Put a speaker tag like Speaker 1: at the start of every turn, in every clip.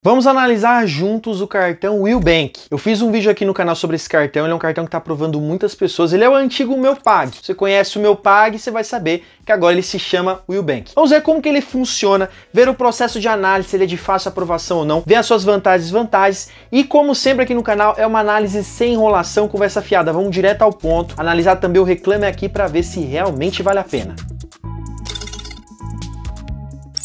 Speaker 1: Vamos analisar juntos o cartão Willbank. Eu fiz um vídeo aqui no canal sobre esse cartão, ele é um cartão que está aprovando muitas pessoas. Ele é o antigo Meupag. Você conhece o Meupag, você vai saber que agora ele se chama Willbank. Vamos ver como que ele funciona, ver o processo de análise, se ele é de fácil aprovação ou não, ver as suas vantagens e desvantagens. E como sempre aqui no canal, é uma análise sem enrolação, conversa fiada. Vamos direto ao ponto, analisar também o reclame aqui para ver se realmente vale a pena.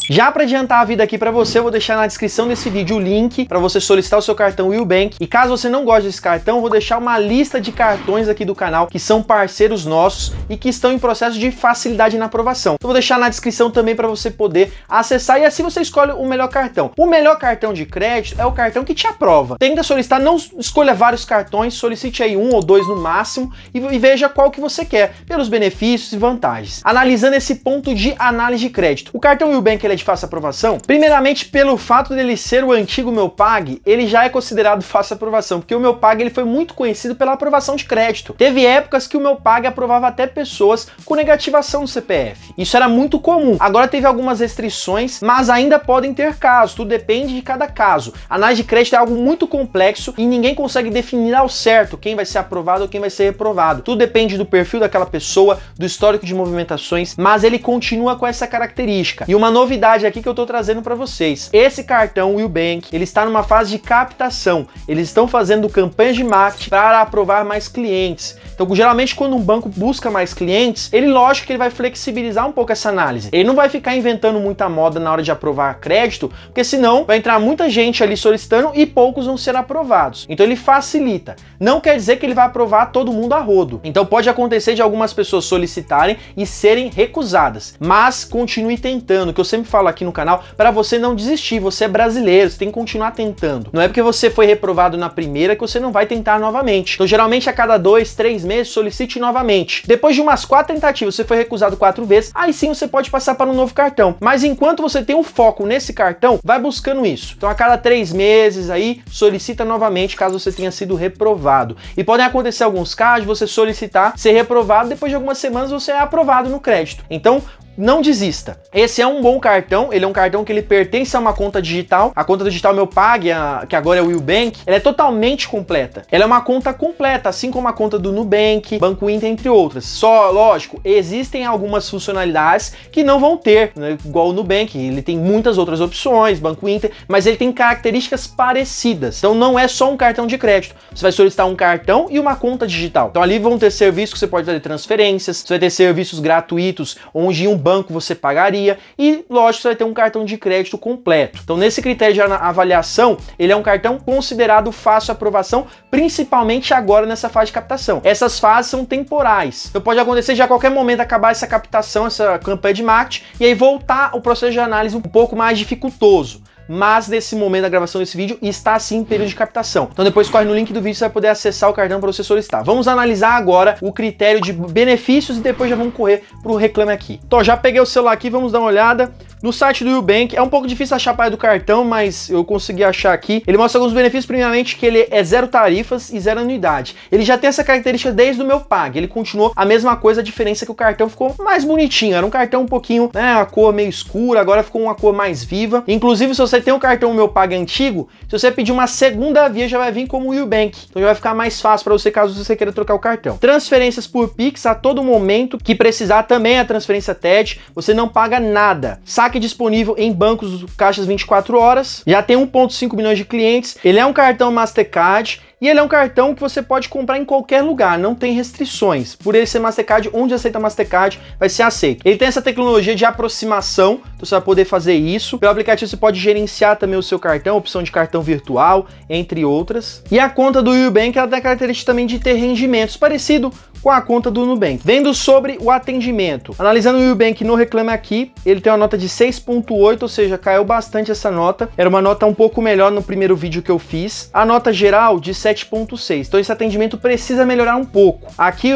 Speaker 1: Já para adiantar a vida aqui para você, eu vou deixar na descrição desse vídeo o link para você solicitar o seu cartão Willbank. E caso você não goste desse cartão, eu vou deixar uma lista de cartões aqui do canal que são parceiros nossos e que estão em processo de facilidade na aprovação. Eu vou deixar na descrição também para você poder acessar e assim você escolhe o melhor cartão. O melhor cartão de crédito é o cartão que te aprova. Tenta solicitar, não escolha vários cartões, solicite aí um ou dois no máximo e, veja qual que você quer, pelos benefícios e vantagens. Analisando esse ponto de análise de crédito, o cartão Willbank ele é matéria de fácil aprovação? Primeiramente, pelo fato dele ser o antigo meu pag, ele já é considerado fácil aprovação, porque o meu pag ele foi muito conhecido pela aprovação de crédito. Teve épocas que o meu pag aprovava até pessoas com negativação do CPF. Isso era muito comum. Agora teve algumas restrições, mas ainda podem ter casos, tudo depende de cada caso. análise de crédito é algo muito complexo e ninguém consegue definir ao certo quem vai ser aprovado ou quem vai ser reprovado. Tudo depende do perfil daquela pessoa, do histórico de movimentações, mas ele continua com essa característica. E uma novidade novidade aqui que eu tô trazendo para vocês. Esse cartão Will Bank, ele está numa fase de captação. Eles estão fazendo campanhas de marketing para aprovar mais clientes. Então, geralmente quando um banco busca mais clientes, ele lógico que ele vai flexibilizar um pouco essa análise. Ele não vai ficar inventando muita moda na hora de aprovar crédito, porque senão vai entrar muita gente ali solicitando e poucos vão ser aprovados. Então ele facilita. Não quer dizer que ele vai aprovar todo mundo a rodo. Então pode acontecer de algumas pessoas solicitarem e serem recusadas, mas continue tentando, que eu sempre falo aqui no canal, para você não desistir, você é brasileiro, você tem que continuar tentando. Não é porque você foi reprovado na primeira que você não vai tentar novamente. Então geralmente a cada dois, três meses solicite novamente. Depois de umas quatro tentativas, você foi recusado quatro vezes, aí sim você pode passar para um novo cartão. Mas enquanto você tem um foco nesse cartão, vai buscando isso. Então a cada três meses aí, solicita novamente caso você tenha sido reprovado. E podem acontecer alguns casos, você solicitar, ser reprovado, depois de algumas semanas você é aprovado no crédito. Então não desista. Esse é um bom cartão, ele é um cartão que ele pertence a uma conta digital. A conta digital meu Pag, que agora é o Willbank, ela é totalmente completa. Ela é uma conta completa, assim como a conta do Nubank, Banco Inter, entre outras. Só, lógico, existem algumas funcionalidades que não vão ter, né? igual o Nubank, ele tem muitas outras opções, Banco Inter, mas ele tem características parecidas. Então não é só um cartão de crédito. Você vai solicitar um cartão e uma conta digital. Então ali vão ter serviços que você pode fazer transferências, você vai ter serviços gratuitos, onde um banco você pagaria e, lógico, você vai ter um cartão de crédito completo. Então, nesse critério de avaliação, ele é um cartão considerado fácil aprovação, principalmente agora nessa fase de captação. Essas fases são temporais. Então, pode acontecer já a qualquer momento acabar essa captação, essa campanha de marketing, e aí voltar o processo de análise um pouco mais dificultoso mas nesse momento da gravação desse vídeo está sim em período de captação. Então depois corre no link do vídeo, você vai poder acessar o cartão para você solicitar. Vamos analisar agora o critério de benefícios e depois já vamos correr para o reclame aqui. Então já peguei o celular aqui, vamos dar uma olhada. No site do Ubank é um pouco difícil achar a parte do cartão, mas eu consegui achar aqui. Ele mostra alguns benefícios, primeiramente que ele é zero tarifas e zero anuidade. Ele já tem essa característica desde o meu pague, ele continuou a mesma coisa, a diferença é que o cartão ficou mais bonitinho, era um cartão um pouquinho, né, a cor meio escura, agora ficou uma cor mais viva. Inclusive, se você tem um cartão meu pague antigo, se você pedir uma segunda via, já vai vir como o Ubank. Então já vai ficar mais fácil para você caso você queira trocar o cartão. Transferências por Pix a todo momento que precisar também a transferência TED, você não paga nada. Saque saque disponível em bancos caixas 24 horas, já tem 1.5 milhões de clientes, ele é um cartão Mastercard e ele é um cartão que você pode comprar em qualquer lugar, não tem restrições. Por ele ser Mastercard, onde aceita Mastercard vai ser aceito. Ele tem essa tecnologia de aproximação, então você vai poder fazer isso. Pelo aplicativo você pode gerenciar também o seu cartão, opção de cartão virtual, entre outras. E a conta do UBank ela tem a característica também de ter rendimentos parecido com a conta do Nubank. Vendo sobre o atendimento. Analisando o Nubank no Reclame Aqui, ele tem uma nota de 6.8, ou seja, caiu bastante essa nota. Era uma nota um pouco melhor no primeiro vídeo que eu fiz. A nota geral de 7.6. Então esse atendimento precisa melhorar um pouco. Aqui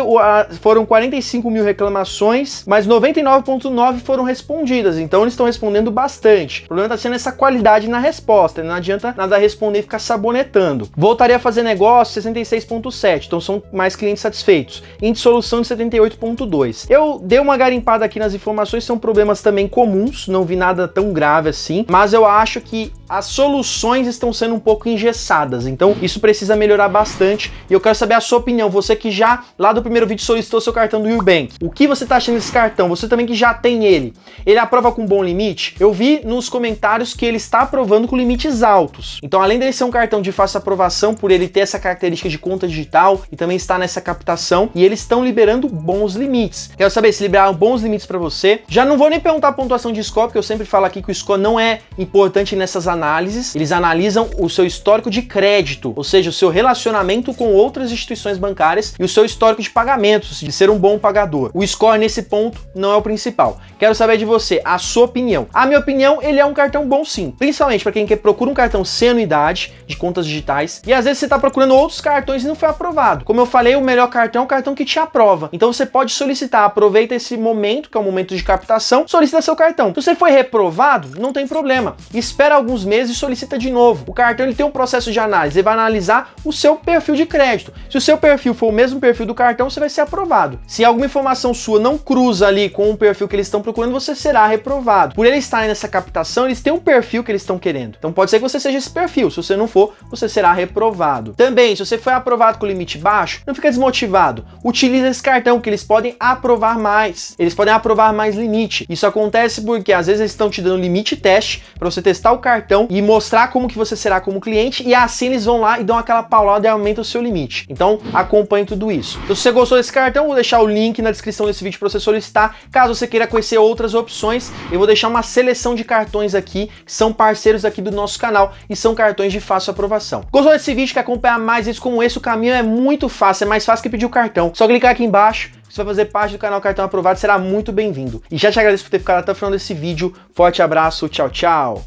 Speaker 1: foram 45 mil reclamações, mas 99.9 foram respondidas. Então eles estão respondendo bastante. O problema está sendo essa qualidade na resposta. Não adianta nada responder e ficar sabonetando. Voltaria a fazer negócio 66.7. Então são mais clientes satisfeitos em dissolução de 78.2. Eu dei uma garimpada aqui nas informações, são problemas também comuns, não vi nada tão grave assim, mas eu acho que as soluções estão sendo um pouco engessadas, então isso precisa melhorar bastante e eu quero saber a sua opinião, você que já lá do primeiro vídeo solicitou seu cartão do Nubank, o que você está achando desse cartão? Você também que já tem ele, ele aprova com bom limite? Eu vi nos comentários que ele está aprovando com limites altos, então além dele ser um cartão de fácil aprovação, por ele ter essa característica de conta digital e também está nessa captação, e eles estão liberando bons limites. Quero saber se liberaram bons limites para você, já não vou nem perguntar a pontuação de score, porque eu sempre falo aqui que o score não é importante nessas análises análises, eles analisam o seu histórico de crédito, ou seja, o seu relacionamento com outras instituições bancárias e o seu histórico de pagamentos, de ser um bom pagador. O score nesse ponto não é o principal. Quero saber de você a sua opinião. A minha opinião, ele é um cartão bom sim, principalmente para quem quer procura um cartão sem anuidade de contas digitais e às vezes você está procurando outros cartões e não foi aprovado. Como eu falei, o melhor cartão é o cartão que te aprova. Então você pode solicitar, aproveita esse momento que é o momento de captação, solicita seu cartão. Se você foi reprovado, não tem problema. Espera alguns meses e solicita de novo. O cartão ele tem um processo de análise, ele vai analisar o seu perfil de crédito. Se o seu perfil for o mesmo perfil do cartão, você vai ser aprovado. Se alguma informação sua não cruza ali com o perfil que eles estão procurando, você será reprovado. Por ele estar nessa captação, eles têm um perfil que eles estão querendo. Então pode ser que você seja esse perfil. Se você não for, você será reprovado. Também, se você foi aprovado com limite baixo, não fica desmotivado. Utiliza esse cartão que eles podem aprovar mais. Eles podem aprovar mais limite. Isso acontece porque às vezes eles estão te dando limite teste para você testar o cartão e mostrar como que você será como cliente e assim eles vão lá e dão aquela paulada e aumentam o seu limite. Então acompanhe tudo isso. Então, se você gostou desse cartão, vou deixar o link na descrição desse vídeo para você solicitar. Caso você queira conhecer outras opções, eu vou deixar uma seleção de cartões aqui que são parceiros aqui do nosso canal e são cartões de fácil aprovação. Gostou desse vídeo? Quer acompanhar mais vídeos como esse? O caminho é muito fácil, é mais fácil que pedir o cartão. Só clicar aqui embaixo você vai fazer parte do canal Cartão Aprovado, será muito bem-vindo. E já te agradeço por ter ficado até o final desse vídeo. Forte abraço, tchau, tchau!